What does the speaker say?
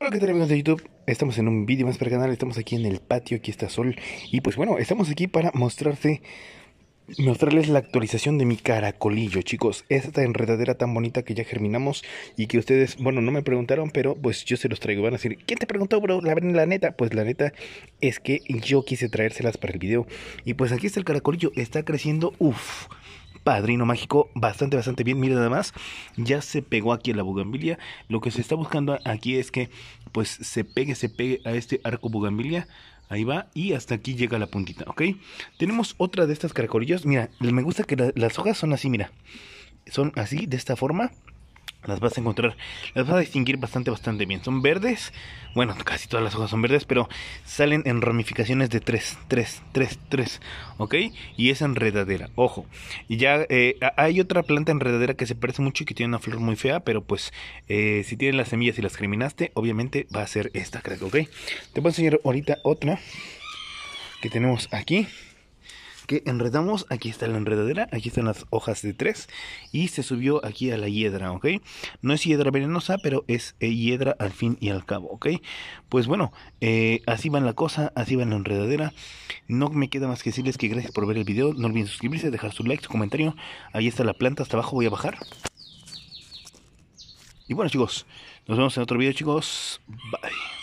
Hola ¿Qué tal amigos de YouTube, estamos en un vídeo más para el canal, estamos aquí en el patio, aquí está Sol Y pues bueno, estamos aquí para mostrarte, mostrarles la actualización de mi caracolillo chicos Esta enredadera tan bonita que ya germinamos y que ustedes, bueno no me preguntaron pero pues yo se los traigo Van a decir, ¿quién te preguntó bro? La, la neta, pues la neta es que yo quise traérselas para el video Y pues aquí está el caracolillo, está creciendo, uff Padrino Mágico bastante, bastante bien. Mira nada más, ya se pegó aquí a la bugambilia. Lo que se está buscando aquí es que pues se pegue, se pegue a este arco bugambilia. Ahí va y hasta aquí llega la puntita, ¿ok? Tenemos otra de estas caracolillas. Mira, me gusta que las hojas son así, mira. Son así, de esta forma las vas a encontrar, las vas a distinguir bastante, bastante bien. Son verdes, bueno, casi todas las hojas son verdes, pero salen en ramificaciones de 3, 3, 3, 3, ¿ok? Y es enredadera, ojo. Y ya eh, hay otra planta enredadera que se parece mucho y que tiene una flor muy fea, pero pues eh, si tienen las semillas y las criminaste, obviamente va a ser esta, creo ¿ok? Te voy a enseñar ahorita otra que tenemos aquí que enredamos. Aquí está la enredadera, aquí están las hojas de tres y se subió aquí a la hiedra, ¿ok? No es hiedra venenosa, pero es eh, hiedra al fin y al cabo, ¿ok? Pues bueno, eh, así va la cosa, así va la enredadera. No me queda más que decirles que gracias por ver el video. No olviden suscribirse, dejar su like, su comentario. Ahí está la planta, hasta abajo voy a bajar. Y bueno chicos, nos vemos en otro video chicos. Bye.